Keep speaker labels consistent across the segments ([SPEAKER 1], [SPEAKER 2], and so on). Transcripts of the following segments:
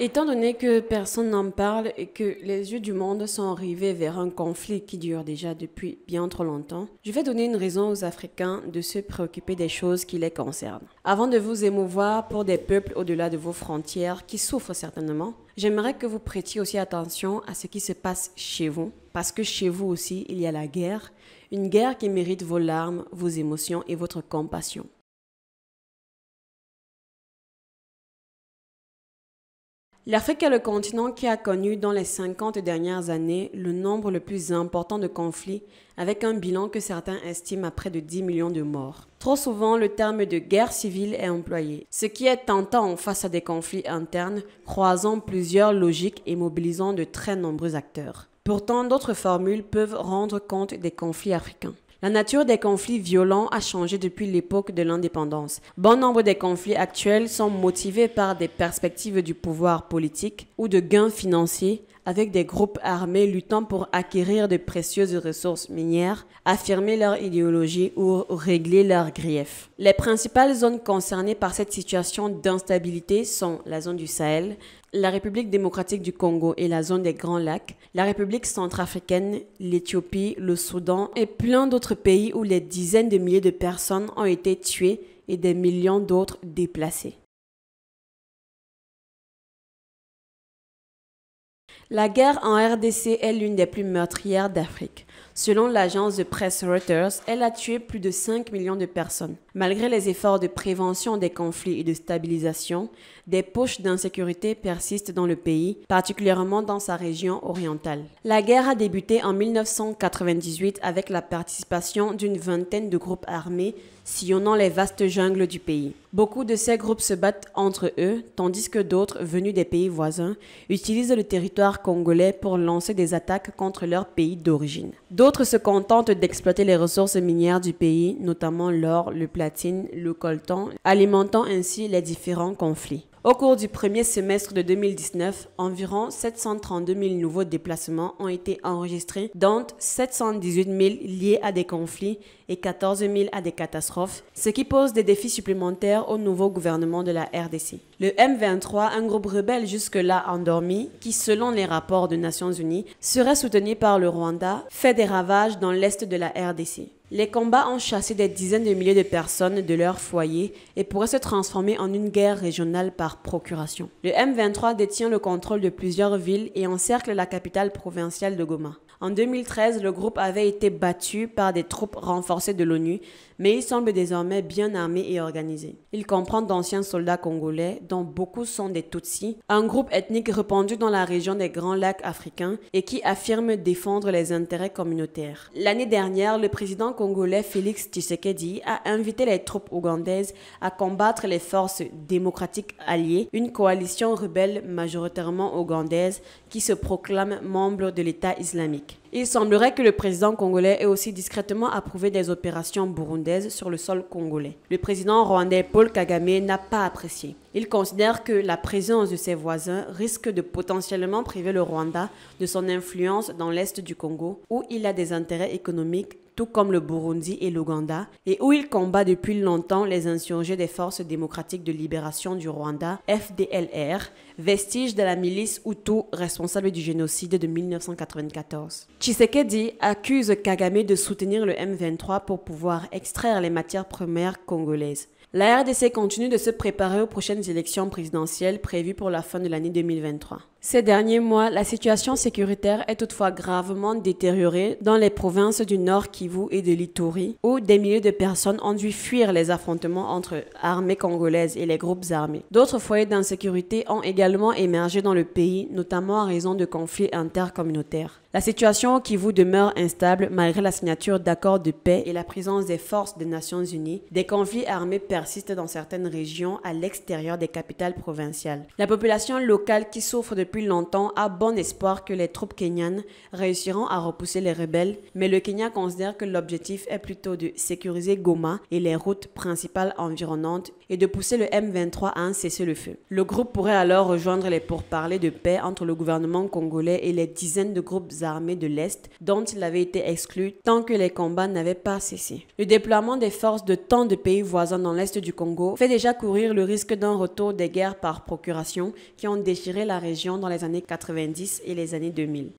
[SPEAKER 1] Étant donné que personne n'en parle et que les yeux du monde sont rivés vers un conflit qui dure déjà depuis bien trop longtemps, je vais donner une raison aux Africains de se préoccuper des choses qui les concernent. Avant de vous émouvoir pour des peuples au-delà de vos frontières qui souffrent certainement, j'aimerais que vous prêtiez aussi attention à ce qui se passe chez vous, parce que chez vous aussi il y a la guerre, une guerre qui mérite vos larmes, vos émotions et votre compassion. L'Afrique est le continent qui a connu dans les 50 dernières années le nombre le plus important de conflits, avec un bilan que certains estiment à près de 10 millions de morts. Trop souvent, le terme de guerre civile est employé, ce qui est tentant face à des conflits internes, croisant plusieurs logiques et mobilisant de très nombreux acteurs. Pourtant, d'autres formules peuvent rendre compte des conflits africains. La nature des conflits violents a changé depuis l'époque de l'indépendance. Bon nombre des conflits actuels sont motivés par des perspectives du pouvoir politique ou de gains financiers avec des groupes armés luttant pour acquérir de précieuses ressources minières, affirmer leur idéologie ou régler leurs griefs. Les principales zones concernées par cette situation d'instabilité sont la zone du Sahel, la République démocratique du Congo et la zone des Grands Lacs, la République centrafricaine, l'Éthiopie, le Soudan et plein d'autres pays où des dizaines de milliers de personnes ont été tuées et des millions d'autres déplacées. La guerre en RDC est l'une des plus meurtrières d'Afrique. Selon l'agence de presse Reuters, elle a tué plus de 5 millions de personnes. Malgré les efforts de prévention des conflits et de stabilisation, des poches d'insécurité persistent dans le pays, particulièrement dans sa région orientale. La guerre a débuté en 1998 avec la participation d'une vingtaine de groupes armés sillonnant les vastes jungles du pays. Beaucoup de ces groupes se battent entre eux, tandis que d'autres, venus des pays voisins, utilisent le territoire congolais pour lancer des attaques contre leur pays d'origine. D'autres se contentent d'exploiter les ressources minières du pays, notamment l'or, le platine, le coltan, alimentant ainsi les différents conflits. Au cours du premier semestre de 2019, environ 732 000 nouveaux déplacements ont été enregistrés, dont 718 000 liés à des conflits et 14 000 à des catastrophes, ce qui pose des défis supplémentaires au nouveau gouvernement de la RDC. Le M23, un groupe rebelle jusque-là endormi, qui selon les rapports des Nations Unies serait soutenu par le Rwanda, fait des ravages dans l'est de la RDC. Les combats ont chassé des dizaines de milliers de personnes de leurs foyers et pourraient se transformer en une guerre régionale par procuration. Le M23 détient le contrôle de plusieurs villes et encercle la capitale provinciale de Goma. En 2013, le groupe avait été battu par des troupes renforcées de l'ONU, mais il semble désormais bien armé et organisé. Il comprend d'anciens soldats congolais, dont beaucoup sont des Tutsis, un groupe ethnique répandu dans la région des Grands Lacs africains et qui affirme défendre les intérêts communautaires. L'année dernière, le président congolais Félix Tshisekedi a invité les troupes ougandaises à combattre les forces démocratiques alliées, une coalition rebelle majoritairement ougandaise qui se proclame membre de l'État islamique. Il semblerait que le président congolais ait aussi discrètement approuvé des opérations burundaises sur le sol congolais. Le président rwandais Paul Kagame n'a pas apprécié. Il considère que la présence de ses voisins risque de potentiellement priver le Rwanda de son influence dans l'est du Congo, où il a des intérêts économiques tout comme le Burundi et l'Ouganda, et où il combat depuis longtemps les insurgés des forces démocratiques de libération du Rwanda, FDLR, vestiges de la milice Hutu responsable du génocide de 1994. Tshisekedi accuse Kagame de soutenir le M23 pour pouvoir extraire les matières premières congolaises. La RDC continue de se préparer aux prochaines élections présidentielles prévues pour la fin de l'année 2023. Ces derniers mois, la situation sécuritaire est toutefois gravement détériorée dans les provinces du Nord Kivu et de l'Ituri, où des milliers de personnes ont dû fuir les affrontements entre armées congolaises et les groupes armés. D'autres foyers d'insécurité ont également émergé dans le pays, notamment à raison de conflits intercommunautaires. La situation au Kivu demeure instable malgré la signature d'accords de paix et la présence des forces des Nations Unies. Des conflits armés persistent dans certaines régions à l'extérieur des capitales provinciales. La population locale qui souffre de longtemps a bon espoir que les troupes kenyanes réussiront à repousser les rebelles, mais le Kenya considère que l'objectif est plutôt de sécuriser Goma et les routes principales environnantes et de pousser le M23 à un cessez-le-feu. Le groupe pourrait alors rejoindre les pourparlers de paix entre le gouvernement congolais et les dizaines de groupes armés de l'Est dont il avait été exclu tant que les combats n'avaient pas cessé. Le déploiement des forces de tant de pays voisins dans l'Est du Congo fait déjà courir le risque d'un retour des guerres par procuration qui ont déchiré la région dans les années 90 et les années 2000.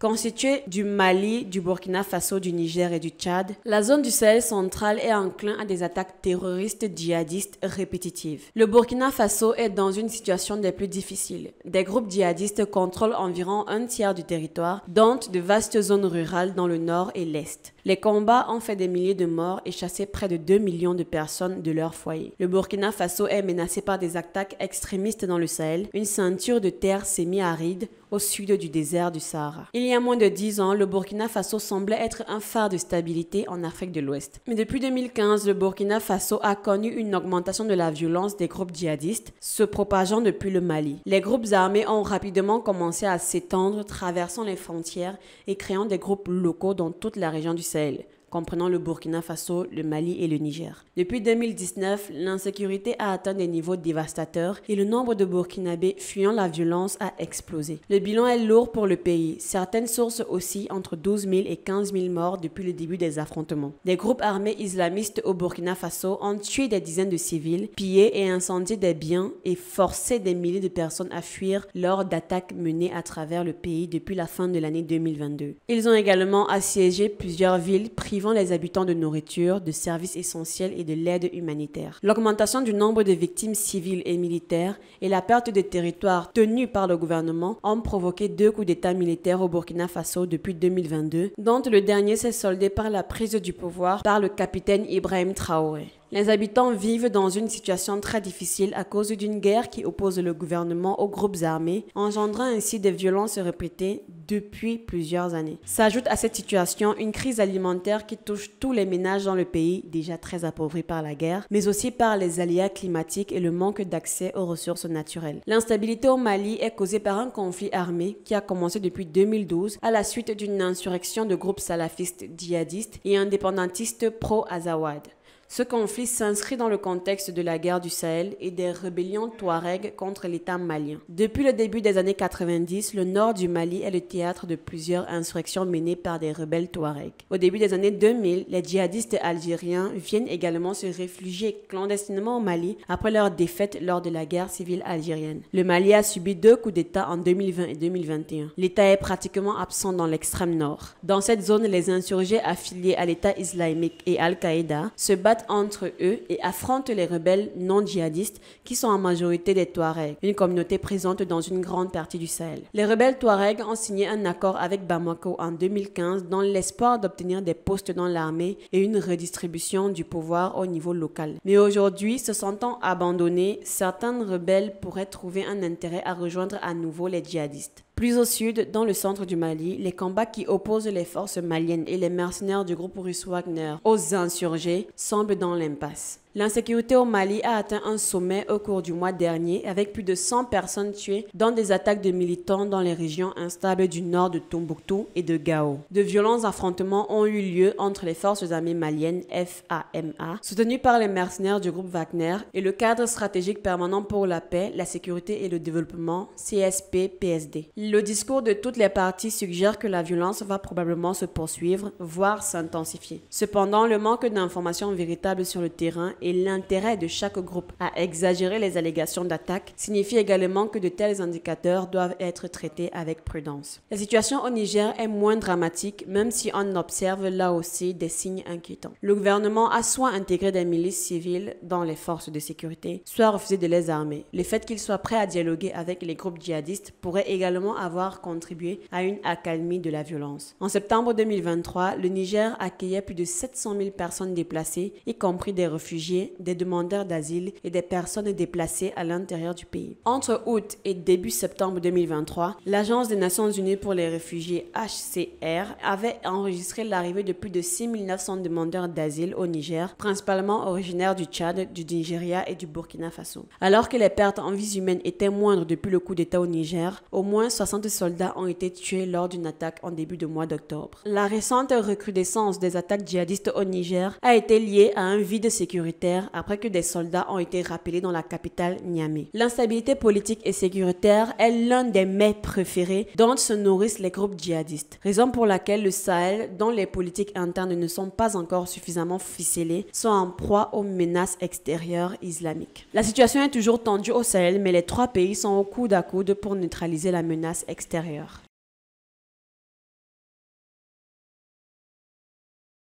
[SPEAKER 1] Constituée du Mali, du Burkina Faso, du Niger et du Tchad, la zone du Sahel central est enclin à des attaques terroristes djihadistes répétitives. Le Burkina Faso est dans une situation des plus difficiles. Des groupes djihadistes contrôlent environ un tiers du territoire, dont de vastes zones rurales dans le nord et l'est. Les combats ont fait des milliers de morts et chassé près de 2 millions de personnes de leur foyers. Le Burkina Faso est menacé par des attaques extrémistes dans le Sahel, une ceinture de terre semi-aride au sud du désert du Sahara. Il y a moins de 10 ans, le Burkina Faso semblait être un phare de stabilité en Afrique de l'Ouest. Mais depuis 2015, le Burkina Faso a connu une augmentation de la violence des groupes djihadistes se propageant depuis le Mali. Les groupes armés ont rapidement commencé à s'étendre, traversant les frontières et créant des groupes locaux dans toute la région du Sahel comprenant le Burkina Faso, le Mali et le Niger. Depuis 2019, l'insécurité a atteint des niveaux dévastateurs et le nombre de Burkinabés fuyant la violence a explosé. Le bilan est lourd pour le pays. Certaines sources aussi entre 12 000 et 15 000 morts depuis le début des affrontements. Des groupes armés islamistes au Burkina Faso ont tué des dizaines de civils, pillé et incendié des biens et forcé des milliers de personnes à fuir lors d'attaques menées à travers le pays depuis la fin de l'année 2022. Ils ont également assiégé plusieurs villes privées les habitants de nourriture, de services essentiels et de l'aide humanitaire. L'augmentation du nombre de victimes civiles et militaires et la perte de territoires tenus par le gouvernement ont provoqué deux coups d'État militaires au Burkina Faso depuis 2022, dont le dernier s'est soldé par la prise du pouvoir par le capitaine Ibrahim Traoré. Les habitants vivent dans une situation très difficile à cause d'une guerre qui oppose le gouvernement aux groupes armés, engendrant ainsi des violences répétées depuis plusieurs années. S'ajoute à cette situation une crise alimentaire qui touche tous les ménages dans le pays, déjà très appauvris par la guerre, mais aussi par les aléas climatiques et le manque d'accès aux ressources naturelles. L'instabilité au Mali est causée par un conflit armé qui a commencé depuis 2012 à la suite d'une insurrection de groupes salafistes djihadistes et indépendantistes pro-Azawad. Ce conflit s'inscrit dans le contexte de la guerre du Sahel et des rébellions Touareg contre l'État malien. Depuis le début des années 90, le nord du Mali est le théâtre de plusieurs insurrections menées par des rebelles Touareg. Au début des années 2000, les djihadistes algériens viennent également se réfugier clandestinement au Mali après leur défaite lors de la guerre civile algérienne. Le Mali a subi deux coups d'État en 2020 et 2021. L'État est pratiquement absent dans l'extrême nord. Dans cette zone, les insurgés affiliés à l'État islamique et Al-Qaïda se battent entre eux et affrontent les rebelles non djihadistes qui sont en majorité des Touaregs, une communauté présente dans une grande partie du Sahel. Les rebelles Touaregs ont signé un accord avec Bamako en 2015 dans l'espoir d'obtenir des postes dans l'armée et une redistribution du pouvoir au niveau local. Mais aujourd'hui, se sentant abandonnés, certains rebelles pourraient trouver un intérêt à rejoindre à nouveau les djihadistes. Plus au sud, dans le centre du Mali, les combats qui opposent les forces maliennes et les mercenaires du groupe russe Wagner aux insurgés semblent dans l'impasse. L'insécurité au Mali a atteint un sommet au cours du mois dernier avec plus de 100 personnes tuées dans des attaques de militants dans les régions instables du nord de Tombouctou et de Gao. De violents affrontements ont eu lieu entre les forces armées maliennes FAMA, soutenues par les mercenaires du groupe Wagner, et le cadre stratégique permanent pour la paix, la sécurité et le développement CSP-PSD. Le discours de toutes les parties suggère que la violence va probablement se poursuivre, voire s'intensifier. Cependant, le manque d'informations véritables sur le terrain et l'intérêt de chaque groupe à exagérer les allégations d'attaque signifie également que de tels indicateurs doivent être traités avec prudence. La situation au Niger est moins dramatique, même si on observe là aussi des signes inquiétants. Le gouvernement a soit intégré des milices civiles dans les forces de sécurité, soit refusé de les armer. Le fait qu'il soit prêts à dialoguer avec les groupes djihadistes pourrait également avoir contribué à une accalmie de la violence. En septembre 2023, le Niger accueillait plus de 700 000 personnes déplacées, y compris des réfugiés des demandeurs d'asile et des personnes déplacées à l'intérieur du pays. Entre août et début septembre 2023, l'Agence des Nations Unies pour les réfugiés HCR avait enregistré l'arrivée de plus de 6 900 demandeurs d'asile au Niger, principalement originaires du Tchad, du Nigeria et du Burkina Faso. Alors que les pertes en vies humaines étaient moindres depuis le coup d'État au Niger, au moins 60 soldats ont été tués lors d'une attaque en début de mois d'octobre. La récente recrudescence des attaques djihadistes au Niger a été liée à un vide de sécurité après que des soldats ont été rappelés dans la capitale Niamey. L'instabilité politique et sécuritaire est l'un des mets préférés dont se nourrissent les groupes djihadistes, raison pour laquelle le Sahel, dont les politiques internes ne sont pas encore suffisamment ficelées, sont en proie aux menaces extérieures islamiques. La situation est toujours tendue au Sahel, mais les trois pays sont au coude à coude pour neutraliser la menace extérieure.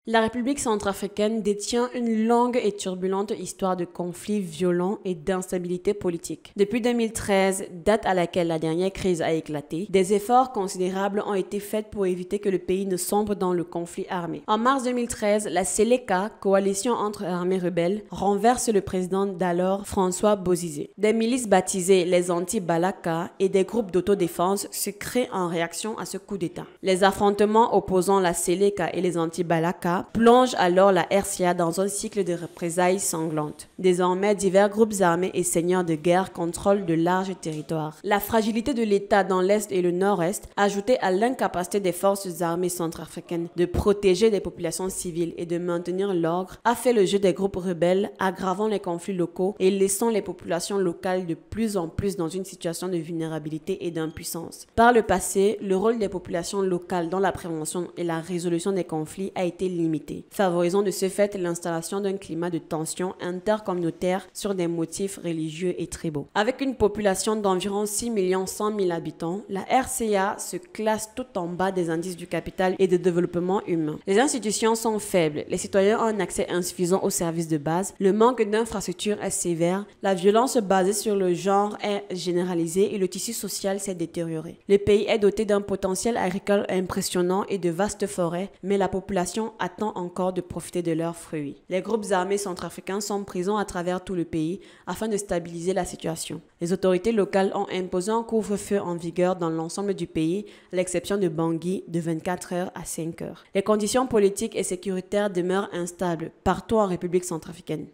[SPEAKER 1] La République centrafricaine détient une longue et turbulente histoire de conflits violents et d'instabilité politique. Depuis 2013, date à laquelle la dernière crise a éclaté, des efforts considérables ont été faits pour éviter que le pays ne sombre dans le conflit armé. En mars 2013, la Seleca, coalition entre armées rebelles, renverse le président d'alors François Bozizé. Des milices baptisées les anti-Balaka et des groupes d'autodéfense se créent en réaction à ce coup d'État. Les affrontements opposant la Seleca et les anti-Balaka plonge alors la RCA dans un cycle de représailles sanglantes. Désormais, divers groupes armés et seigneurs de guerre contrôlent de larges territoires. La fragilité de l'État dans l'Est et le Nord-Est, ajoutée à l'incapacité des forces armées centrafricaines de protéger des populations civiles et de maintenir l'ordre, a fait le jeu des groupes rebelles, aggravant les conflits locaux et laissant les populations locales de plus en plus dans une situation de vulnérabilité et d'impuissance. Par le passé, le rôle des populations locales dans la prévention et la résolution des conflits a été limitée, favorisant de ce fait l'installation d'un climat de tension intercommunautaire sur des motifs religieux et tribaux. Avec une population d'environ 6 100 000 habitants, la RCA se classe tout en bas des indices du capital et de développement humain. Les institutions sont faibles, les citoyens ont un accès insuffisant aux services de base, le manque d'infrastructures est sévère, la violence basée sur le genre est généralisée et le tissu social s'est détérioré. Le pays est doté d'un potentiel agricole impressionnant et de vastes forêts, mais la population a attend encore de profiter de leurs fruits. Les groupes armés centrafricains sont présents à travers tout le pays afin de stabiliser la situation. Les autorités locales ont imposé un couvre-feu en vigueur dans l'ensemble du pays, à l'exception de Bangui, de 24 heures à 5 heures. Les conditions politiques et sécuritaires demeurent instables partout en République centrafricaine.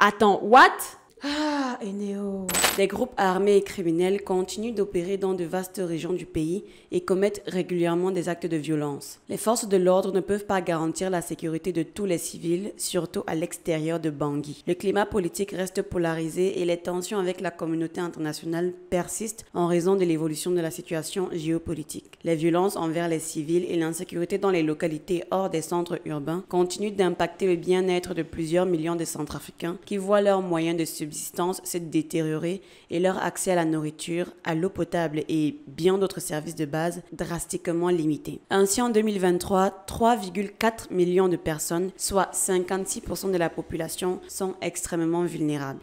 [SPEAKER 1] Attends, what? Ah, néo Des groupes armés et criminels continuent d'opérer dans de vastes régions du pays et commettent régulièrement des actes de violence. Les forces de l'ordre ne peuvent pas garantir la sécurité de tous les civils, surtout à l'extérieur de Bangui. Le climat politique reste polarisé et les tensions avec la communauté internationale persistent en raison de l'évolution de la situation géopolitique. Les violences envers les civils et l'insécurité dans les localités hors des centres urbains continuent d'impacter le bien-être de plusieurs millions de Centrafricains qui voient leurs moyens de subsistance subsistance s'est détériorée et leur accès à la nourriture, à l'eau potable et bien d'autres services de base drastiquement limité. Ainsi, en 2023, 3,4 millions de personnes, soit 56% de la population, sont extrêmement vulnérables.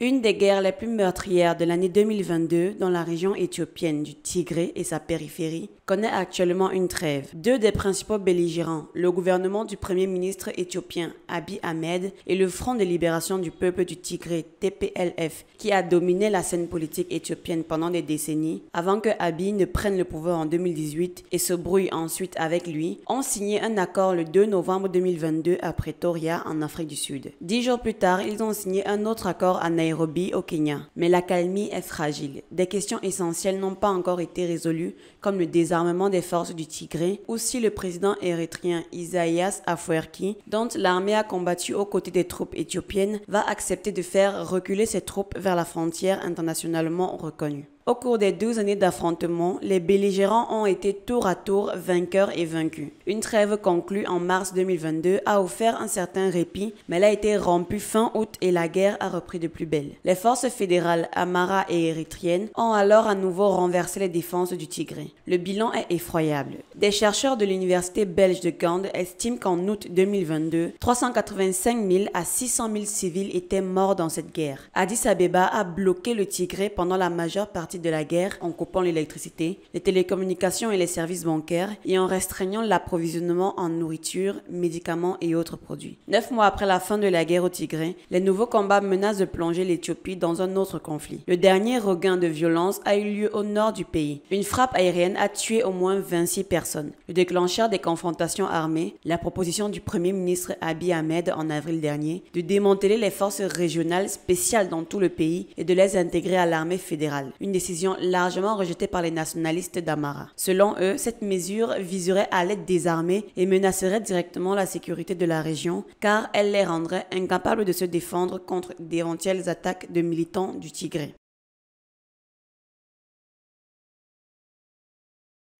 [SPEAKER 1] une des guerres les plus meurtrières de l'année 2022 dans la région éthiopienne du Tigré et sa périphérie connaît actuellement une trêve. Deux des principaux belligérants, le gouvernement du premier ministre éthiopien Abiy Ahmed et le Front de libération du peuple du Tigré TPLF, qui a dominé la scène politique éthiopienne pendant des décennies, avant que Abiy ne prenne le pouvoir en 2018 et se brouille ensuite avec lui, ont signé un accord le 2 novembre 2022 à Pretoria en Afrique du Sud. Dix jours plus tard, ils ont signé un autre accord à Nairobi au Kenya. Mais la calmie est fragile. Des questions essentielles n'ont pas encore été résolues, comme le désarmement des forces du Tigré ou si le président érythréen Isaias Afwerki, dont l'armée a combattu aux côtés des troupes éthiopiennes, va accepter de faire reculer ses troupes vers la frontière internationalement reconnue. Au cours des 12 années d'affrontement, les belligérants ont été tour à tour vainqueurs et vaincus. Une trêve conclue en mars 2022 a offert un certain répit, mais elle a été rompue fin août et la guerre a repris de plus belle. Les forces fédérales amara et érythriennes ont alors à nouveau renversé les défenses du Tigré. Le bilan est effroyable. Des chercheurs de l'université belge de Gand estiment qu'en août 2022, 385 000 à 600 000 civils étaient morts dans cette guerre. Addis Abeba a bloqué le Tigré pendant la majeure partie de la guerre en coupant l'électricité, les télécommunications et les services bancaires et en restreignant l'approvisionnement en nourriture, médicaments et autres produits. Neuf mois après la fin de la guerre au Tigré, les nouveaux combats menacent de plonger l'Éthiopie dans un autre conflit. Le dernier regain de violence a eu lieu au nord du pays. Une frappe aérienne a tué au moins 26 personnes. Le déclencheur des confrontations armées, la proposition du Premier ministre Abiy Ahmed en avril dernier de démanteler les forces régionales spéciales dans tout le pays et de les intégrer à l'armée fédérale. Une des largement rejetée par les nationalistes d'Amara. Selon eux, cette mesure viserait à l'aide des armées et menacerait directement la sécurité de la région, car elle les rendrait incapables de se défendre contre d'éventuelles attaques de militants du Tigré.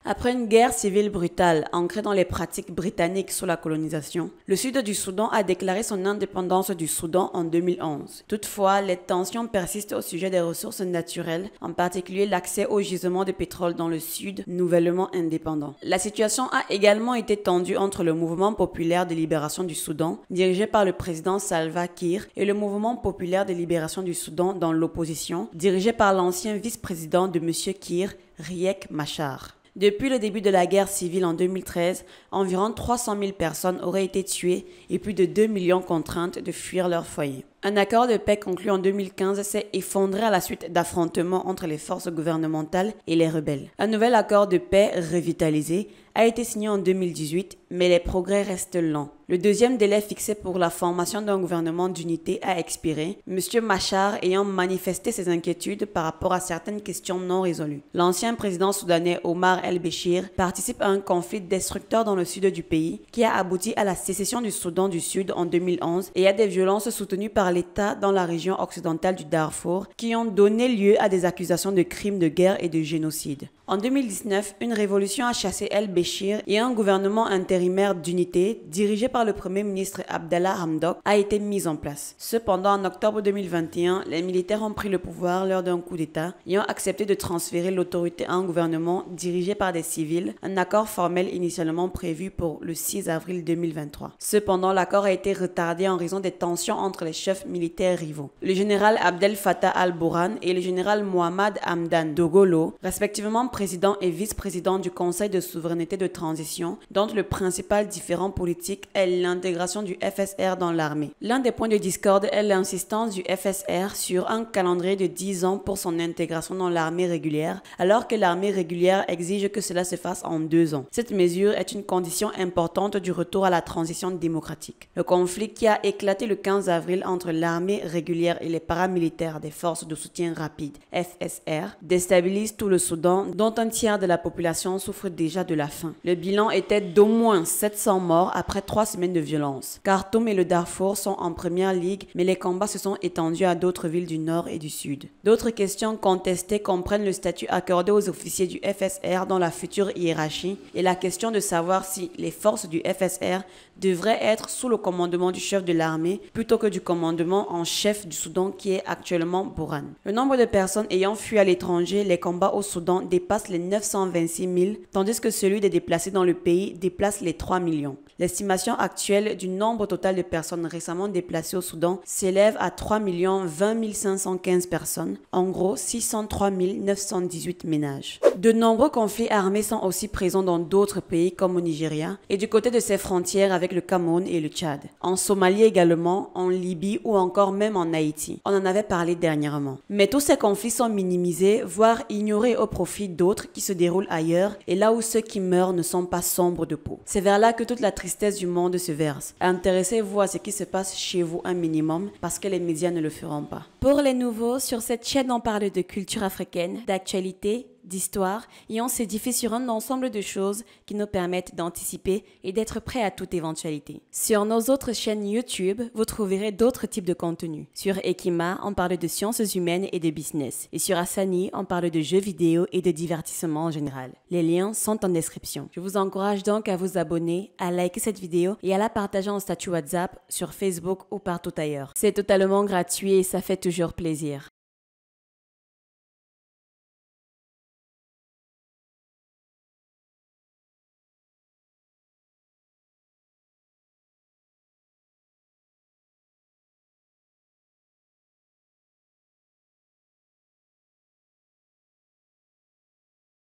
[SPEAKER 1] Après une guerre civile brutale ancrée dans les pratiques britanniques sous la colonisation, le sud du Soudan a déclaré son indépendance du Soudan en 2011. Toutefois, les tensions persistent au sujet des ressources naturelles, en particulier l'accès aux gisements de pétrole dans le sud, nouvellement indépendant. La situation a également été tendue entre le mouvement populaire de libération du Soudan, dirigé par le président Salva Kiir, et le mouvement populaire de libération du Soudan dans l'opposition, dirigé par l'ancien vice-président de M. Kiir, Riek Machar. Depuis le début de la guerre civile en 2013, environ 300 000 personnes auraient été tuées et plus de 2 millions contraintes de fuir leur foyer. Un accord de paix conclu en 2015 s'est effondré à la suite d'affrontements entre les forces gouvernementales et les rebelles. Un nouvel accord de paix revitalisé a été signé en 2018, mais les progrès restent lents. Le deuxième délai fixé pour la formation d'un gouvernement d'unité a expiré, M. Machar ayant manifesté ses inquiétudes par rapport à certaines questions non résolues. L'ancien président soudanais Omar el-Béchir participe à un conflit destructeur dans le sud du pays qui a abouti à la sécession du Soudan du Sud en 2011 et à des violences soutenues par l'État dans la région occidentale du Darfour qui ont donné lieu à des accusations de crimes de guerre et de génocide. En 2019, une révolution a chassé El-Béchir et un gouvernement intérimaire d'unité dirigé par le Premier ministre Abdallah Hamdok a été mis en place. Cependant, en octobre 2021, les militaires ont pris le pouvoir lors d'un coup d'État et ont accepté de transférer l'autorité à un gouvernement dirigé par des civils, un accord formel initialement prévu pour le 6 avril 2023. Cependant, l'accord a été retardé en raison des tensions entre les chefs militaires rivaux. Le général Abdel Fattah al-Burhan et le général Mohamed Hamdan Dogolo, respectivement président et vice-président du Conseil de souveraineté de transition, dont le principal différent politique est l'intégration du FSR dans l'armée. L'un des points de discorde est l'insistance du FSR sur un calendrier de 10 ans pour son intégration dans l'armée régulière, alors que l'armée régulière exige que cela se fasse en deux ans. Cette mesure est une condition importante du retour à la transition démocratique. Le conflit qui a éclaté le 15 avril entre l'armée régulière et les paramilitaires des forces de soutien rapide, FSR, déstabilisent tout le Soudan, dont un tiers de la population souffre déjà de la faim. Le bilan était d'au moins 700 morts après trois semaines de violence. Khartoum et le Darfour sont en première ligue, mais les combats se sont étendus à d'autres villes du nord et du sud. D'autres questions contestées comprennent le statut accordé aux officiers du FSR dans la future hiérarchie et la question de savoir si les forces du FSR devraient être sous le commandement du chef de l'armée plutôt que du commandant en chef du Soudan qui est actuellement Bourhan. Le nombre de personnes ayant fui à l'étranger les combats au Soudan dépassent les 926 000, tandis que celui des déplacés dans le pays déplace les 3 millions. L'estimation actuelle du nombre total de personnes récemment déplacées au Soudan s'élève à 3 20 515 personnes, en gros 603 918 ménages. De nombreux conflits armés sont aussi présents dans d'autres pays comme au Nigeria et du côté de ses frontières avec le Cameroun et le Tchad. En Somalie également, en Libye ou encore même en Haïti. On en avait parlé dernièrement. Mais tous ces conflits sont minimisés, voire ignorés au profit d'autres qui se déroulent ailleurs et là où ceux qui meurent ne sont pas sombres de peau. C'est vers là que toute la tristesse du monde se verse. Intéressez-vous à ce qui se passe chez vous un minimum parce que les médias ne le feront pas. Pour les nouveaux, sur cette chaîne, on parle de culture africaine, d'actualité d'histoire et on s'édifie sur un ensemble de choses qui nous permettent d'anticiper et d'être prêts à toute éventualité. Sur nos autres chaînes YouTube, vous trouverez d'autres types de contenus. Sur Ekima, on parle de sciences humaines et de business. Et sur Asani, on parle de jeux vidéo et de divertissement en général. Les liens sont en description. Je vous encourage donc à vous abonner, à liker cette vidéo et à la partager en statut WhatsApp, sur Facebook ou partout ailleurs. C'est totalement gratuit et ça fait toujours plaisir.